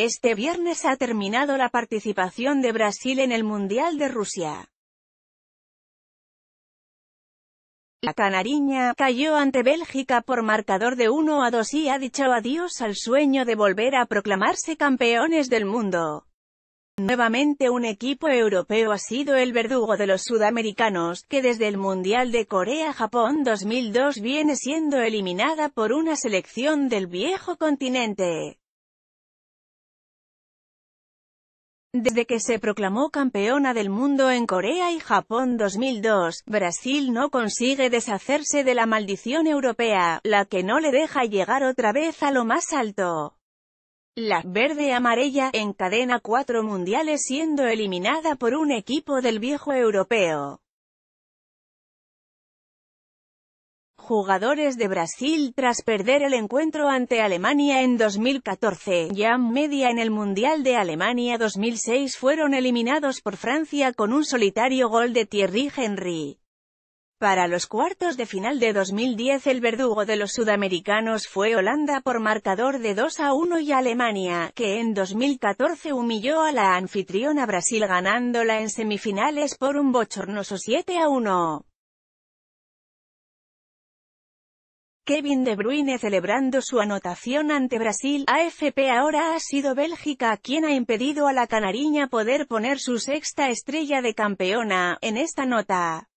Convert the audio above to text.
Este viernes ha terminado la participación de Brasil en el Mundial de Rusia. La canariña cayó ante Bélgica por marcador de 1 a 2 y ha dicho adiós al sueño de volver a proclamarse campeones del mundo. Nuevamente un equipo europeo ha sido el verdugo de los sudamericanos, que desde el Mundial de Corea-Japón 2002 viene siendo eliminada por una selección del viejo continente. Desde que se proclamó campeona del mundo en Corea y Japón 2002, Brasil no consigue deshacerse de la maldición europea, la que no le deja llegar otra vez a lo más alto. La verde-amarella encadena cuatro mundiales siendo eliminada por un equipo del viejo europeo. jugadores de Brasil tras perder el encuentro ante Alemania en 2014. Ya media en el Mundial de Alemania 2006 fueron eliminados por Francia con un solitario gol de Thierry Henry. Para los cuartos de final de 2010 el verdugo de los sudamericanos fue Holanda por marcador de 2 a 1 y Alemania, que en 2014 humilló a la anfitriona Brasil ganándola en semifinales por un bochornoso 7 a 1. Kevin De Bruyne celebrando su anotación ante Brasil, AFP ahora ha sido Bélgica quien ha impedido a la canariña poder poner su sexta estrella de campeona, en esta nota.